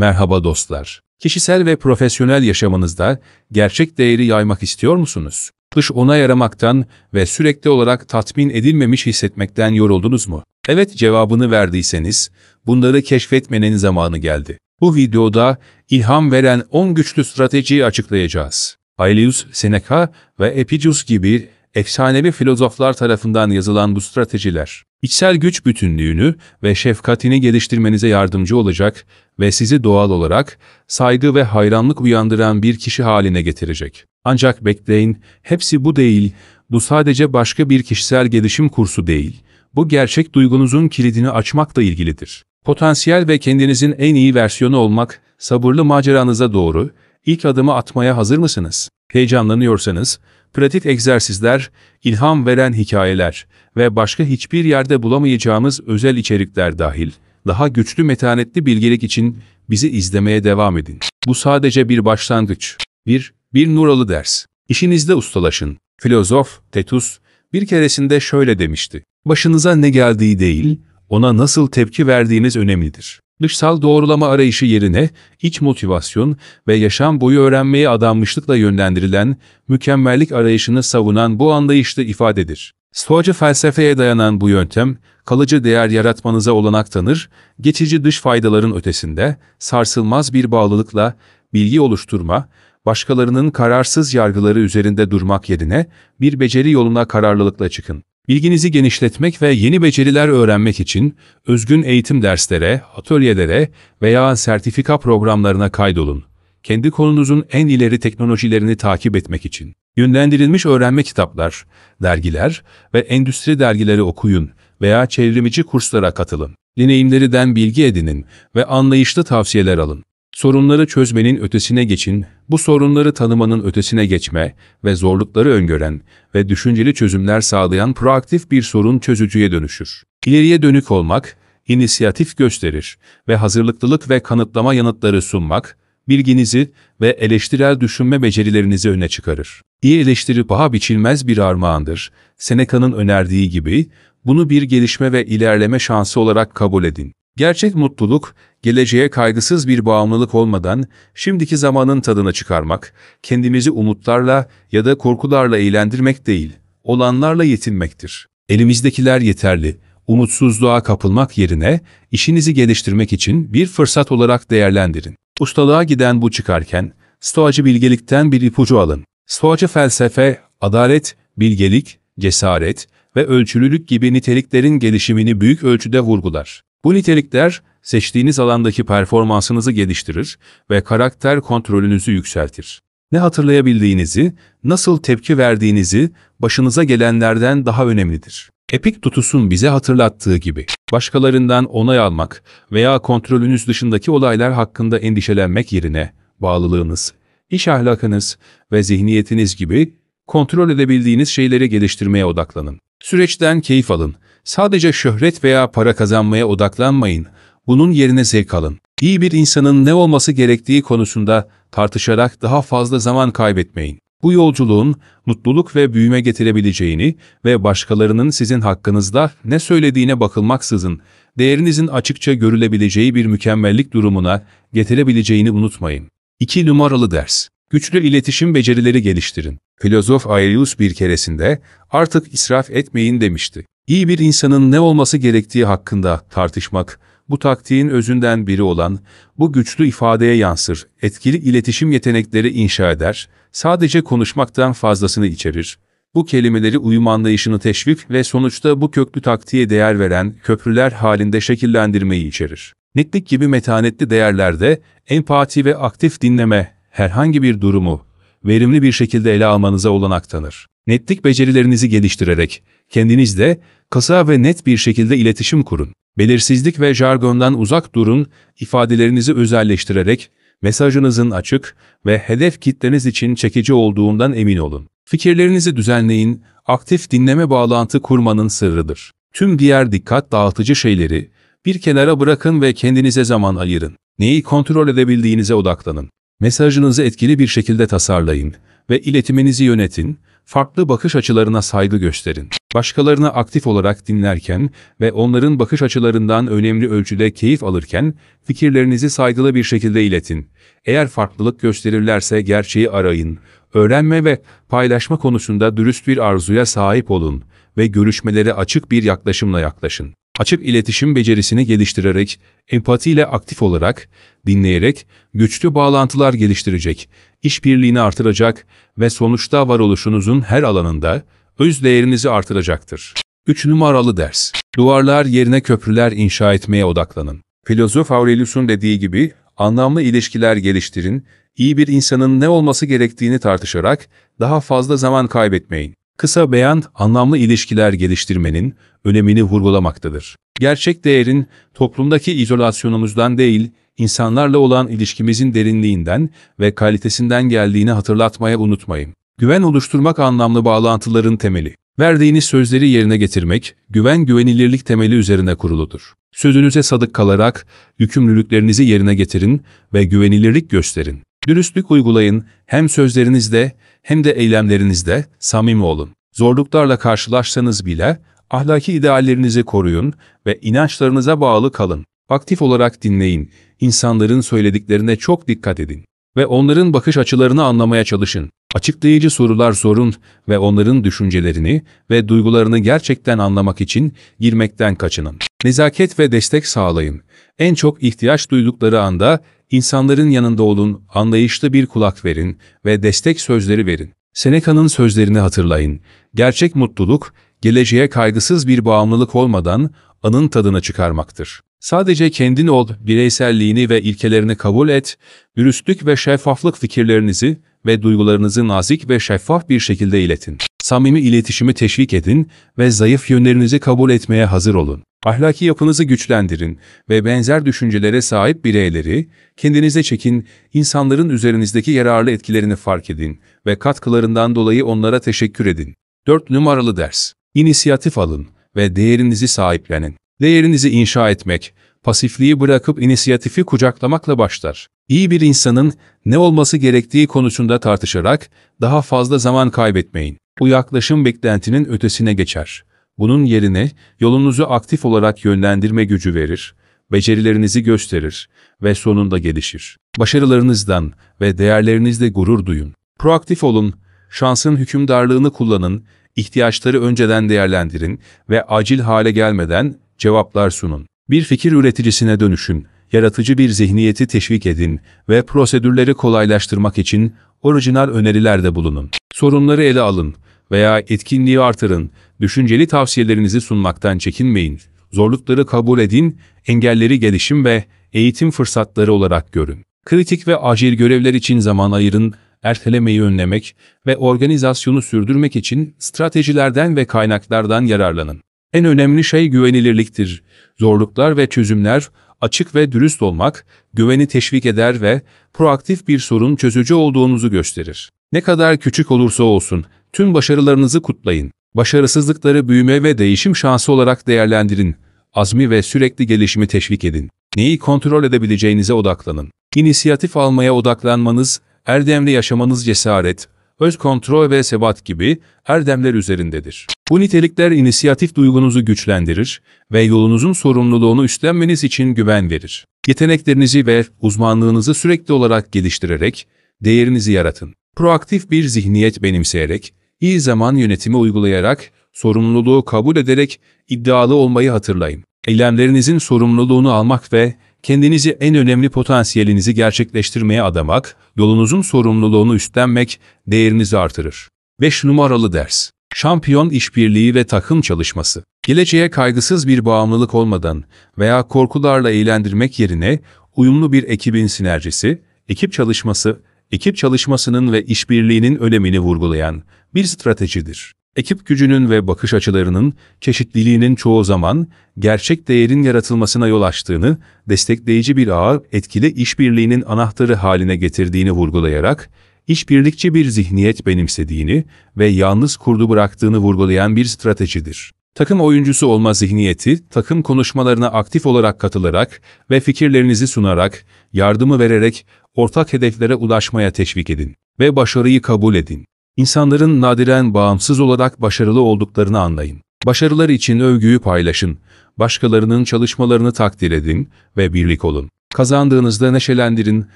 Merhaba dostlar. Kişisel ve profesyonel yaşamınızda gerçek değeri yaymak istiyor musunuz? Dış ona yaramaktan ve sürekli olarak tatmin edilmemiş hissetmekten yoruldunuz mu? Evet cevabını verdiyseniz bunları keşfetmenin zamanı geldi. Bu videoda ilham veren 10 güçlü stratejiyi açıklayacağız. Aelius Seneca ve Epicus gibi efsanevi filozoflar tarafından yazılan bu stratejiler, içsel güç bütünlüğünü ve şefkatini geliştirmenize yardımcı olacak ve sizi doğal olarak saygı ve hayranlık uyandıran bir kişi haline getirecek. Ancak bekleyin, hepsi bu değil, bu sadece başka bir kişisel gelişim kursu değil. Bu gerçek duygunuzun kilidini açmakla ilgilidir. Potansiyel ve kendinizin en iyi versiyonu olmak, sabırlı maceranıza doğru ilk adımı atmaya hazır mısınız? Heyecanlanıyorsanız, pratik egzersizler, ilham veren hikayeler ve başka hiçbir yerde bulamayacağımız özel içerikler dahil, daha güçlü metanetli bilgelik için bizi izlemeye devam edin. Bu sadece bir başlangıç. 1. Bir nuralı ders. İşinizde ustalaşın. Filozof Tetus bir keresinde şöyle demişti. Başınıza ne geldiği değil, ona nasıl tepki verdiğiniz önemlidir. Dışsal doğrulama arayışı yerine iç motivasyon ve yaşam boyu öğrenmeye adanmışlıkla yönlendirilen mükemmellik arayışını savunan bu anlayışta ifadedir. Stoacı felsefeye dayanan bu yöntem, kalıcı değer yaratmanıza olanak tanır, geçici dış faydaların ötesinde, sarsılmaz bir bağlılıkla, bilgi oluşturma, başkalarının kararsız yargıları üzerinde durmak yerine, bir beceri yoluna kararlılıkla çıkın. Bilginizi genişletmek ve yeni beceriler öğrenmek için özgün eğitim derslere, atölyelere veya sertifika programlarına kaydolun. Kendi konunuzun en ileri teknolojilerini takip etmek için. Yönlendirilmiş öğrenme kitaplar, dergiler ve endüstri dergileri okuyun veya çevrimici kurslara katılın. Deneyimlerinden bilgi edinin ve anlayışlı tavsiyeler alın. Sorunları çözmenin ötesine geçin, bu sorunları tanımanın ötesine geçme ve zorlukları öngören ve düşünceli çözümler sağlayan proaktif bir sorun çözücüye dönüşür. İleriye dönük olmak, inisiyatif gösterir ve hazırlıklılık ve kanıtlama yanıtları sunmak, bilginizi ve eleştirel düşünme becerilerinizi öne çıkarır. İyi eleştiri paha biçilmez bir armağandır. Seneca'nın önerdiği gibi, bunu bir gelişme ve ilerleme şansı olarak kabul edin. Gerçek mutluluk, geleceğe kaygısız bir bağımlılık olmadan şimdiki zamanın tadına çıkarmak, kendimizi umutlarla ya da korkularla eğlendirmek değil, olanlarla yetinmektir. Elimizdekiler yeterli, umutsuzluğa kapılmak yerine işinizi geliştirmek için bir fırsat olarak değerlendirin. Ustalığa giden bu çıkarken, stoacı bilgelikten bir ipucu alın. Stoacı felsefe, adalet, bilgelik, cesaret ve ölçülülük gibi niteliklerin gelişimini büyük ölçüde vurgular. Bu nitelikler, seçtiğiniz alandaki performansınızı geliştirir ve karakter kontrolünüzü yükseltir. Ne hatırlayabildiğinizi, nasıl tepki verdiğinizi başınıza gelenlerden daha önemlidir. Epik tutusun bize hatırlattığı gibi, başkalarından onay almak veya kontrolünüz dışındaki olaylar hakkında endişelenmek yerine, bağlılığınız, iş ahlakınız ve zihniyetiniz gibi kontrol edebildiğiniz şeyleri geliştirmeye odaklanın. Süreçten keyif alın. Sadece şöhret veya para kazanmaya odaklanmayın. Bunun yerine zevk alın. İyi bir insanın ne olması gerektiği konusunda tartışarak daha fazla zaman kaybetmeyin. Bu yolculuğun mutluluk ve büyüme getirebileceğini ve başkalarının sizin hakkınızda ne söylediğine bakılmaksızın değerinizin açıkça görülebileceği bir mükemmellik durumuna getirebileceğini unutmayın. 2 numaralı ders. Güçlü iletişim becerileri geliştirin. Filozof Aelius bir keresinde artık israf etmeyin demişti. İyi bir insanın ne olması gerektiği hakkında tartışmak, bu taktiğin özünden biri olan, bu güçlü ifadeye yansır, etkili iletişim yetenekleri inşa eder, sadece konuşmaktan fazlasını içerir. Bu kelimeleri uyum anlayışını teşvik ve sonuçta bu köklü taktiğe değer veren köprüler halinde şekillendirmeyi içerir netlik gibi metanetli değerlerde empati ve aktif dinleme herhangi bir durumu verimli bir şekilde ele almanıza olanak tanır. Netlik becerilerinizi geliştirerek kendinizde kısa ve net bir şekilde iletişim kurun. Belirsizlik ve jargondan uzak durun, ifadelerinizi özelleştirerek mesajınızın açık ve hedef kitleniz için çekici olduğundan emin olun. Fikirlerinizi düzenleyin, aktif dinleme bağlantı kurmanın sırrıdır. Tüm diğer dikkat dağıtıcı şeyleri bir kenara bırakın ve kendinize zaman ayırın. Neyi kontrol edebildiğinize odaklanın. Mesajınızı etkili bir şekilde tasarlayın ve iletiminizi yönetin, farklı bakış açılarına saygı gösterin. Başkalarını aktif olarak dinlerken ve onların bakış açılarından önemli ölçüde keyif alırken fikirlerinizi saygılı bir şekilde iletin. Eğer farklılık gösterirlerse gerçeği arayın. Öğrenme ve paylaşma konusunda dürüst bir arzuya sahip olun ve görüşmeleri açık bir yaklaşımla yaklaşın açık iletişim becerisini geliştirerek, empatiyle aktif olarak, dinleyerek güçlü bağlantılar geliştirecek, işbirliğini artıracak ve sonuçta varoluşunuzun her alanında öz değerinizi artıracaktır. 3 numaralı ders. Duvarlar yerine köprüler inşa etmeye odaklanın. Filozof Aurelius'un dediği gibi anlamlı ilişkiler geliştirin, iyi bir insanın ne olması gerektiğini tartışarak daha fazla zaman kaybetmeyin. Kısa beyan, anlamlı ilişkiler geliştirmenin önemini vurgulamaktadır. Gerçek değerin toplumdaki izolasyonumuzdan değil, insanlarla olan ilişkimizin derinliğinden ve kalitesinden geldiğini hatırlatmaya unutmayın. Güven oluşturmak anlamlı bağlantıların temeli. Verdiğiniz sözleri yerine getirmek, güven güvenilirlik temeli üzerine kuruludur. Sözünüze sadık kalarak yükümlülüklerinizi yerine getirin ve güvenilirlik gösterin. Dürüstlük uygulayın, hem sözlerinizde hem de eylemlerinizde samimi olun. Zorluklarla karşılaşsanız bile ahlaki ideallerinizi koruyun ve inançlarınıza bağlı kalın. Aktif olarak dinleyin, insanların söylediklerine çok dikkat edin ve onların bakış açılarını anlamaya çalışın. Açıklayıcı sorular sorun ve onların düşüncelerini ve duygularını gerçekten anlamak için girmekten kaçının. Nezaket ve destek sağlayın. En çok ihtiyaç duydukları anda İnsanların yanında olun, anlayışlı bir kulak verin ve destek sözleri verin. Seneca'nın sözlerini hatırlayın. Gerçek mutluluk, geleceğe kaygısız bir bağımlılık olmadan anın tadını çıkarmaktır. Sadece kendin ol, bireyselliğini ve ilkelerini kabul et, dürüstlük ve şeffaflık fikirlerinizi ve duygularınızı nazik ve şeffaf bir şekilde iletin. Samimi iletişimi teşvik edin ve zayıf yönlerinizi kabul etmeye hazır olun. Ahlaki yapınızı güçlendirin ve benzer düşüncelere sahip bireyleri kendinize çekin, insanların üzerinizdeki yararlı etkilerini fark edin ve katkılarından dolayı onlara teşekkür edin. 4 numaralı ders. İnisiyatif alın ve değerinizi sahiplenin. Değerinizi inşa etmek, pasifliği bırakıp inisiyatifi kucaklamakla başlar. İyi bir insanın ne olması gerektiği konusunda tartışarak daha fazla zaman kaybetmeyin. Bu yaklaşım beklentinin ötesine geçer. Bunun yerine yolunuzu aktif olarak yönlendirme gücü verir, becerilerinizi gösterir ve sonunda gelişir. Başarılarınızdan ve değerlerinizle gurur duyun. Proaktif olun, şansın hükümdarlığını kullanın, ihtiyaçları önceden değerlendirin ve acil hale gelmeden cevaplar sunun. Bir fikir üreticisine dönüşün, yaratıcı bir zihniyeti teşvik edin ve prosedürleri kolaylaştırmak için orijinal önerilerde bulunun. Sorunları ele alın veya etkinliği artırın, düşünceli tavsiyelerinizi sunmaktan çekinmeyin, zorlukları kabul edin, engelleri gelişim ve eğitim fırsatları olarak görün. Kritik ve acil görevler için zaman ayırın, ertelemeyi önlemek ve organizasyonu sürdürmek için stratejilerden ve kaynaklardan yararlanın. En önemli şey güvenilirliktir. Zorluklar ve çözümler, açık ve dürüst olmak, güveni teşvik eder ve proaktif bir sorun çözücü olduğunuzu gösterir. Ne kadar küçük olursa olsun, tüm başarılarınızı kutlayın. Başarısızlıkları büyüme ve değişim şansı olarak değerlendirin. Azmi ve sürekli gelişimi teşvik edin. Neyi kontrol edebileceğinize odaklanın. İnisiyatif almaya odaklanmanız, erdemli yaşamanız cesaret, öz kontrol ve sebat gibi erdemler üzerindedir. Bu nitelikler inisiyatif duygunuzu güçlendirir ve yolunuzun sorumluluğunu üstlenmeniz için güven verir. Yeteneklerinizi ve uzmanlığınızı sürekli olarak geliştirerek değerinizi yaratın. Proaktif bir zihniyet benimseyerek, iyi zaman yönetimi uygulayarak, sorumluluğu kabul ederek iddialı olmayı hatırlayın. Eylemlerinizin sorumluluğunu almak ve kendinizi en önemli potansiyelinizi gerçekleştirmeye adamak, yolunuzun sorumluluğunu üstlenmek değerinizi artırır. 5 numaralı ders Şampiyon işbirliği ve takım çalışması. Geleceğe kaygısız bir bağımlılık olmadan veya korkularla eğlendirmek yerine uyumlu bir ekibin sinerjisi, ekip çalışması, ekip çalışmasının ve işbirliğinin önemini vurgulayan bir stratejidir. Ekip gücünün ve bakış açılarının çeşitliliğinin çoğu zaman gerçek değerin yaratılmasına yol açtığını, destekleyici bir ağ etkili işbirliğinin anahtarı haline getirdiğini vurgulayarak, işbirlikçi bir zihniyet benimsediğini ve yalnız kurdu bıraktığını vurgulayan bir stratejidir. Takım oyuncusu olma zihniyeti, takım konuşmalarına aktif olarak katılarak ve fikirlerinizi sunarak, yardımı vererek ortak hedeflere ulaşmaya teşvik edin ve başarıyı kabul edin. İnsanların nadiren bağımsız olarak başarılı olduklarını anlayın. Başarılar için övgüyü paylaşın, başkalarının çalışmalarını takdir edin ve birlik olun. Kazandığınızda neşelendirin,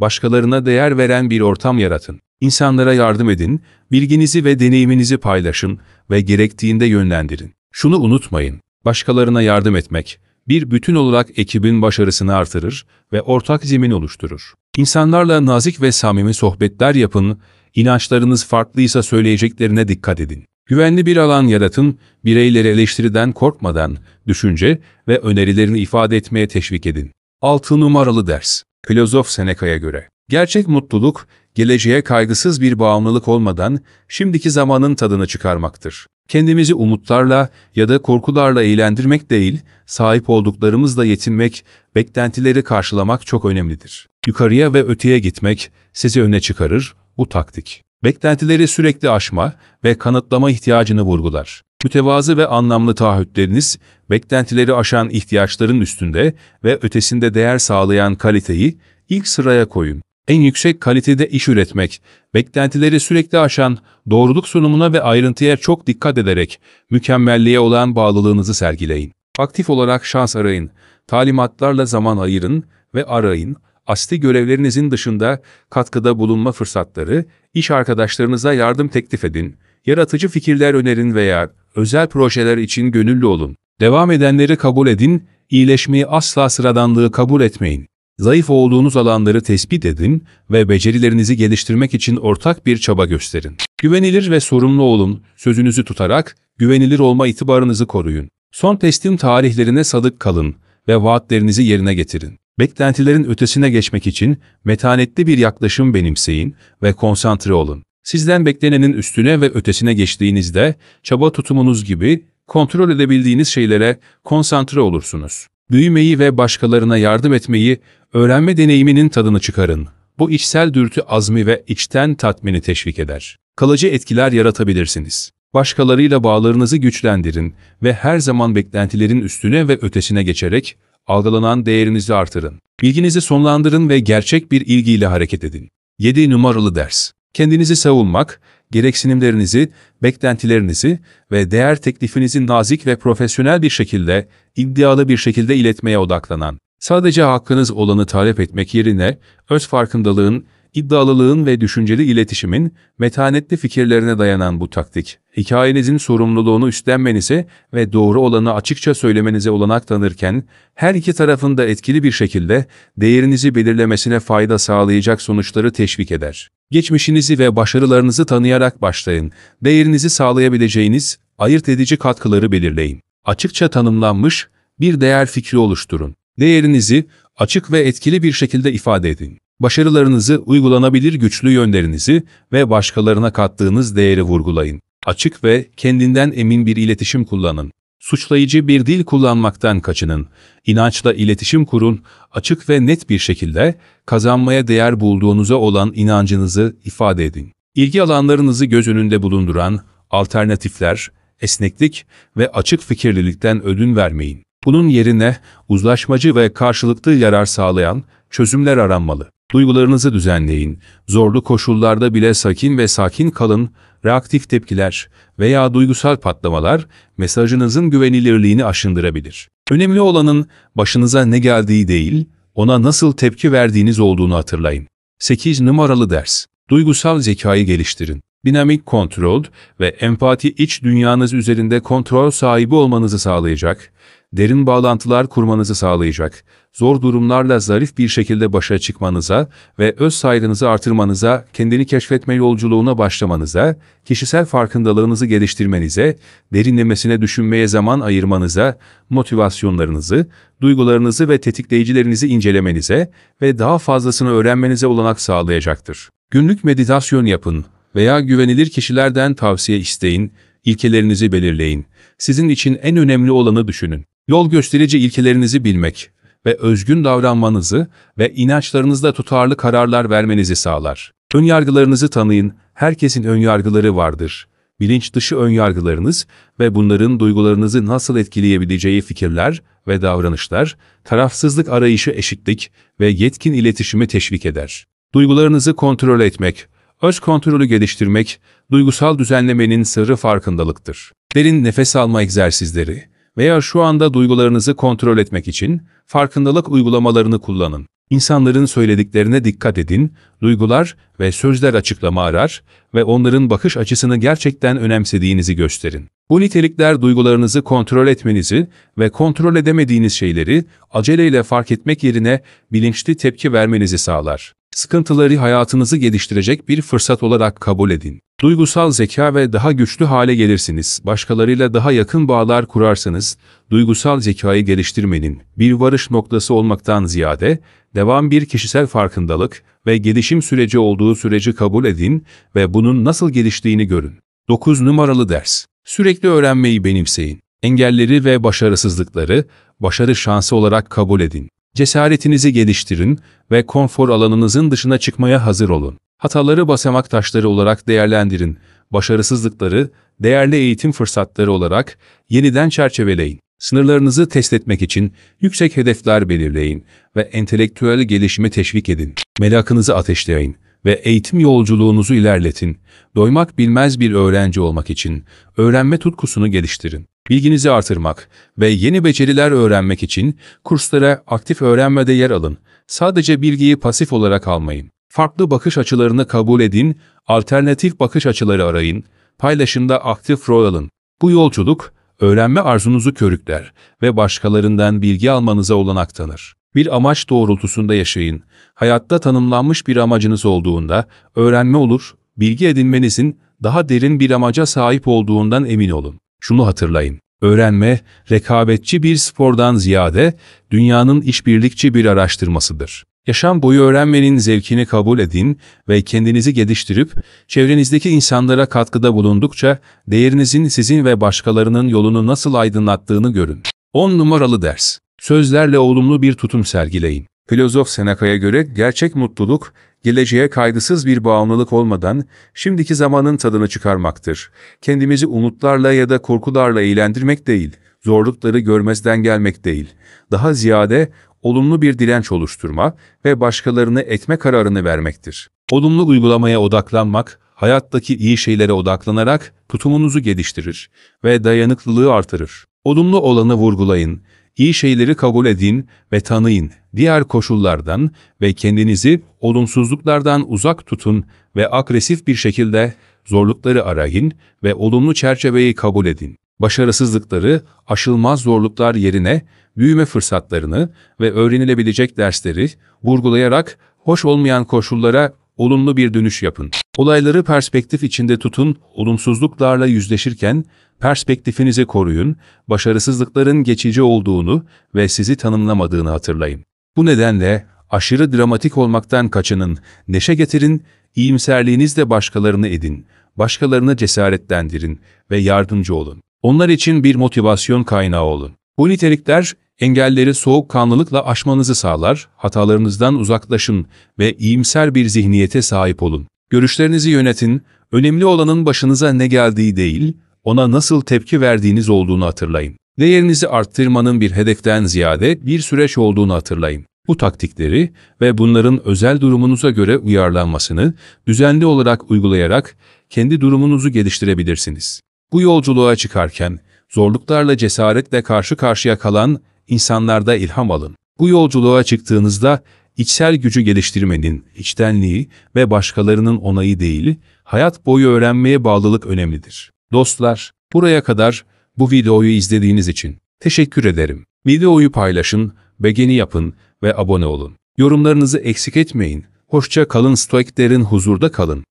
başkalarına değer veren bir ortam yaratın. İnsanlara yardım edin, bilginizi ve deneyiminizi paylaşın ve gerektiğinde yönlendirin. Şunu unutmayın, başkalarına yardım etmek, bir bütün olarak ekibin başarısını artırır ve ortak zemin oluşturur. İnsanlarla nazik ve samimi sohbetler yapın İnançlarınız farklıysa söyleyeceklerine dikkat edin. Güvenli bir alan yaratın, bireyleri eleştiriden korkmadan düşünce ve önerilerini ifade etmeye teşvik edin. 6 numaralı ders. Filozof Seneca'ya göre. Gerçek mutluluk, geleceğe kaygısız bir bağımlılık olmadan şimdiki zamanın tadını çıkarmaktır. Kendimizi umutlarla ya da korkularla eğlendirmek değil, sahip olduklarımızla yetinmek, beklentileri karşılamak çok önemlidir. Yukarıya ve öteye gitmek sizi öne çıkarır, bu taktik, beklentileri sürekli aşma ve kanıtlama ihtiyacını vurgular. Mütevazı ve anlamlı taahhütleriniz, beklentileri aşan ihtiyaçların üstünde ve ötesinde değer sağlayan kaliteyi ilk sıraya koyun. En yüksek kalitede iş üretmek, beklentileri sürekli aşan, doğruluk sunumuna ve ayrıntıya çok dikkat ederek mükemmelliğe olan bağlılığınızı sergileyin. Aktif olarak şans arayın, talimatlarla zaman ayırın ve arayın, asli görevlerinizin dışında katkıda bulunma fırsatları, iş arkadaşlarınıza yardım teklif edin, yaratıcı fikirler önerin veya özel projeler için gönüllü olun. Devam edenleri kabul edin, iyileşmeyi asla sıradanlığı kabul etmeyin. Zayıf olduğunuz alanları tespit edin ve becerilerinizi geliştirmek için ortak bir çaba gösterin. Güvenilir ve sorumlu olun, sözünüzü tutarak güvenilir olma itibarınızı koruyun. Son teslim tarihlerine sadık kalın ve vaatlerinizi yerine getirin. Beklentilerin ötesine geçmek için metanetli bir yaklaşım benimseyin ve konsantre olun. Sizden beklenenin üstüne ve ötesine geçtiğinizde çaba tutumunuz gibi kontrol edebildiğiniz şeylere konsantre olursunuz. Büyümeyi ve başkalarına yardım etmeyi öğrenme deneyiminin tadını çıkarın. Bu içsel dürtü azmi ve içten tatmini teşvik eder. Kalıcı etkiler yaratabilirsiniz. Başkalarıyla bağlarınızı güçlendirin ve her zaman beklentilerin üstüne ve ötesine geçerek algılanan değerinizi artırın. Bilginizi sonlandırın ve gerçek bir ilgiyle hareket edin. 7 numaralı ders. Kendinizi savunmak, gereksinimlerinizi, beklentilerinizi ve değer teklifinizi nazik ve profesyonel bir şekilde, iddialı bir şekilde iletmeye odaklanan, sadece hakkınız olanı talep etmek yerine öz farkındalığın iddialılığın ve düşünceli iletişimin, metanetli fikirlerine dayanan bu taktik, hikayenizin sorumluluğunu üstlenmenize ve doğru olanı açıkça söylemenize olanak tanırken, her iki tarafın da etkili bir şekilde değerinizi belirlemesine fayda sağlayacak sonuçları teşvik eder. Geçmişinizi ve başarılarınızı tanıyarak başlayın, değerinizi sağlayabileceğiniz, ayırt edici katkıları belirleyin. Açıkça tanımlanmış bir değer fikri oluşturun. Değerinizi açık ve etkili bir şekilde ifade edin. Başarılarınızı, uygulanabilir güçlü yönlerinizi ve başkalarına kattığınız değeri vurgulayın. Açık ve kendinden emin bir iletişim kullanın. Suçlayıcı bir dil kullanmaktan kaçının. İnançla iletişim kurun, açık ve net bir şekilde kazanmaya değer bulduğunuza olan inancınızı ifade edin. İlgi alanlarınızı göz önünde bulunduran alternatifler, esneklik ve açık fikirlilikten ödün vermeyin. Bunun yerine uzlaşmacı ve karşılıklı yarar sağlayan çözümler aranmalı. Duygularınızı düzenleyin. Zorlu koşullarda bile sakin ve sakin kalın. Reaktif tepkiler veya duygusal patlamalar mesajınızın güvenilirliğini aşındırabilir. Önemli olanın başınıza ne geldiği değil, ona nasıl tepki verdiğiniz olduğunu hatırlayın. 8 numaralı ders. Duygusal zekayı geliştirin. Dinamik kontrol ve empati iç dünyanız üzerinde kontrol sahibi olmanızı sağlayacak, derin bağlantılar kurmanızı sağlayacak, zor durumlarla zarif bir şekilde başa çıkmanıza ve öz saygınızı artırmanıza, kendini keşfetme yolculuğuna başlamanıza, kişisel farkındalığınızı geliştirmenize, derinlemesine düşünmeye zaman ayırmanıza, motivasyonlarınızı, duygularınızı ve tetikleyicilerinizi incelemenize ve daha fazlasını öğrenmenize olanak sağlayacaktır. Günlük meditasyon yapın veya güvenilir kişilerden tavsiye isteyin, ilkelerinizi belirleyin. Sizin için en önemli olanı düşünün. Yol gösterici ilkelerinizi bilmek, ve özgün davranmanızı ve inançlarınızda tutarlı kararlar vermenizi sağlar. Önyargılarınızı tanıyın, herkesin önyargıları vardır. Bilinç dışı önyargılarınız ve bunların duygularınızı nasıl etkileyebileceği fikirler ve davranışlar, tarafsızlık arayışı eşitlik ve yetkin iletişimi teşvik eder. Duygularınızı kontrol etmek, öz kontrolü geliştirmek, duygusal düzenlemenin sırrı farkındalıktır. Derin nefes alma egzersizleri, veya şu anda duygularınızı kontrol etmek için farkındalık uygulamalarını kullanın. İnsanların söylediklerine dikkat edin, duygular ve sözler açıklama arar ve onların bakış açısını gerçekten önemsediğinizi gösterin. Bu nitelikler duygularınızı kontrol etmenizi ve kontrol edemediğiniz şeyleri aceleyle fark etmek yerine bilinçli tepki vermenizi sağlar. Sıkıntıları hayatınızı geliştirecek bir fırsat olarak kabul edin. Duygusal zeka ve daha güçlü hale gelirsiniz. Başkalarıyla daha yakın bağlar kurarsanız, duygusal zekayı geliştirmenin bir varış noktası olmaktan ziyade, devam bir kişisel farkındalık ve gelişim süreci olduğu süreci kabul edin ve bunun nasıl geliştiğini görün. 9 numaralı ders. Sürekli öğrenmeyi benimseyin. Engelleri ve başarısızlıkları başarı şansı olarak kabul edin. Cesaretinizi geliştirin ve konfor alanınızın dışına çıkmaya hazır olun. Hataları basamak taşları olarak değerlendirin, başarısızlıkları, değerli eğitim fırsatları olarak yeniden çerçeveleyin. Sınırlarınızı test etmek için yüksek hedefler belirleyin ve entelektüel gelişimi teşvik edin. Merakınızı ateşleyin ve eğitim yolculuğunuzu ilerletin. Doymak bilmez bir öğrenci olmak için öğrenme tutkusunu geliştirin. Bilginizi artırmak ve yeni beceriler öğrenmek için kurslara aktif öğrenmede yer alın. Sadece bilgiyi pasif olarak almayın. Farklı bakış açılarını kabul edin, alternatif bakış açıları arayın, paylaşımda aktif rol alın. Bu yolculuk, öğrenme arzunuzu körükler ve başkalarından bilgi almanıza olanak tanır. Bir amaç doğrultusunda yaşayın. Hayatta tanımlanmış bir amacınız olduğunda öğrenme olur, bilgi edinmenizin daha derin bir amaca sahip olduğundan emin olun. Şunu hatırlayın, öğrenme rekabetçi bir spordan ziyade dünyanın işbirlikçi bir araştırmasıdır. Yaşam boyu öğrenmenin zevkini kabul edin ve kendinizi geliştirip çevrenizdeki insanlara katkıda bulundukça değerinizin sizin ve başkalarının yolunu nasıl aydınlattığını görün. 10 numaralı ders. Sözlerle olumlu bir tutum sergileyin. Filozof Seneca'ya göre gerçek mutluluk geleceğe kaygısız bir bağımlılık olmadan şimdiki zamanın tadını çıkarmaktır. Kendimizi umutlarla ya da korkularla eğlendirmek değil, zorlukları görmezden gelmek değil. Daha ziyade olumlu bir direnç oluşturma ve başkalarını etme kararını vermektir. Olumlu uygulamaya odaklanmak, hayattaki iyi şeylere odaklanarak tutumunuzu geliştirir ve dayanıklılığı artırır. Olumlu olanı vurgulayın iyi şeyleri kabul edin ve tanıyın, diğer koşullardan ve kendinizi olumsuzluklardan uzak tutun ve agresif bir şekilde zorlukları arayın ve olumlu çerçeveyi kabul edin. Başarısızlıkları, aşılmaz zorluklar yerine büyüme fırsatlarını ve öğrenilebilecek dersleri vurgulayarak hoş olmayan koşullara olumlu bir dönüş yapın. Olayları perspektif içinde tutun, olumsuzluklarla yüzleşirken Perspektifinizi koruyun, başarısızlıkların geçici olduğunu ve sizi tanımlamadığını hatırlayın. Bu nedenle aşırı dramatik olmaktan kaçının, neşe getirin, iyimserliğinizle başkalarını edin, başkalarını cesaretlendirin ve yardımcı olun. Onlar için bir motivasyon kaynağı olun. Bu nitelikler engelleri soğukkanlılıkla aşmanızı sağlar, hatalarınızdan uzaklaşın ve iyimser bir zihniyete sahip olun. Görüşlerinizi yönetin, önemli olanın başınıza ne geldiği değil, ona nasıl tepki verdiğiniz olduğunu hatırlayın. Değerinizi arttırmanın bir hedeften ziyade bir süreç olduğunu hatırlayın. Bu taktikleri ve bunların özel durumunuza göre uyarlanmasını düzenli olarak uygulayarak kendi durumunuzu geliştirebilirsiniz. Bu yolculuğa çıkarken zorluklarla cesaretle karşı karşıya kalan insanlarda ilham alın. Bu yolculuğa çıktığınızda içsel gücü geliştirmenin, içtenliği ve başkalarının onayı değil, hayat boyu öğrenmeye bağlılık önemlidir. Dostlar, buraya kadar bu videoyu izlediğiniz için teşekkür ederim. Videoyu paylaşın, beğeni yapın ve abone olun. Yorumlarınızı eksik etmeyin. Hoşça kalın stoiklerin huzurda kalın.